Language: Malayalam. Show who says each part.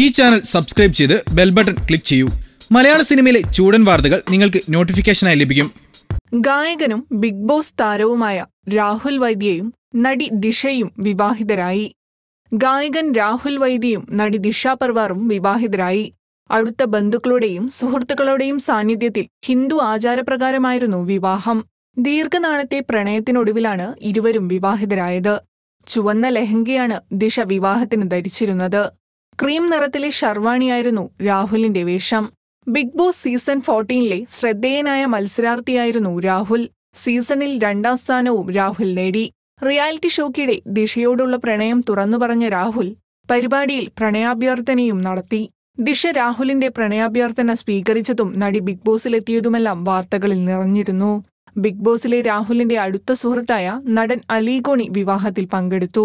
Speaker 1: ഈ ചാനൽ സബ്സ്ക്രൈബ് ചെയ്ത് ബെൽ ബട്ടൺ ക്ലിക്ക് ചെയ്യൂ മലയാള സിനിമയിലെ ചൂടൻ വാർത്തകൾ നിങ്ങൾക്ക് നോട്ടിഫിക്കേഷനായി ലഭിക്കും
Speaker 2: ഗായകനും ബിഗ് ബോസ് താരവുമായ രാഹുൽ വൈദ്യയും നടി ദിഷയും വിവാഹിതരായി ഗായകൻ രാഹുൽ വൈദ്യയും നടി ദിഷ പർവാറും വിവാഹിതരായി അടുത്ത ബന്ധുക്കളുടെയും സുഹൃത്തുക്കളുടെയും സാന്നിധ്യത്തിൽ ഹിന്ദു ആചാരപ്രകാരമായിരുന്നു വിവാഹം ദീർഘനാളത്തെ പ്രണയത്തിനൊടുവിലാണ് ഇരുവരും വിവാഹിതരായത് ചുവന്ന ലെഹങ്കയാണ് ദിഷ വിവാഹത്തിന് ധരിച്ചിരുന്നത് ക്രീം നിറത്തിലെ ഷർവാണിയായിരുന്നു രാഹുലിന്റെ വേഷം ബിഗ് ബോസ് സീസൺ ഫോർട്ടീനിലെ ശ്രദ്ധേയനായ മത്സരാർത്ഥിയായിരുന്നു രാഹുൽ സീസണിൽ രണ്ടാം സ്ഥാനവും രാഹുൽ നേടി റിയാലിറ്റി ഷോക്കിടെ ദിശയോടുള്ള പ്രണയം തുറന്നു പറഞ്ഞ രാഹുൽ പരിപാടിയിൽ പ്രണയാഭ്യർത്ഥനയും നടത്തി ദിശ രാഹുലിന്റെ പ്രണയാഭ്യർത്ഥന സ്വീകരിച്ചതും നടി ബിഗ് ബോസിലെത്തിയതുമെല്ലാം വാർത്തകളിൽ നിറഞ്ഞിരുന്നു ബിഗ് ബോസിലെ രാഹുലിന്റെ അടുത്ത സുഹൃത്തായ നടൻ അലീഗോണി വിവാഹത്തിൽ പങ്കെടുത്തു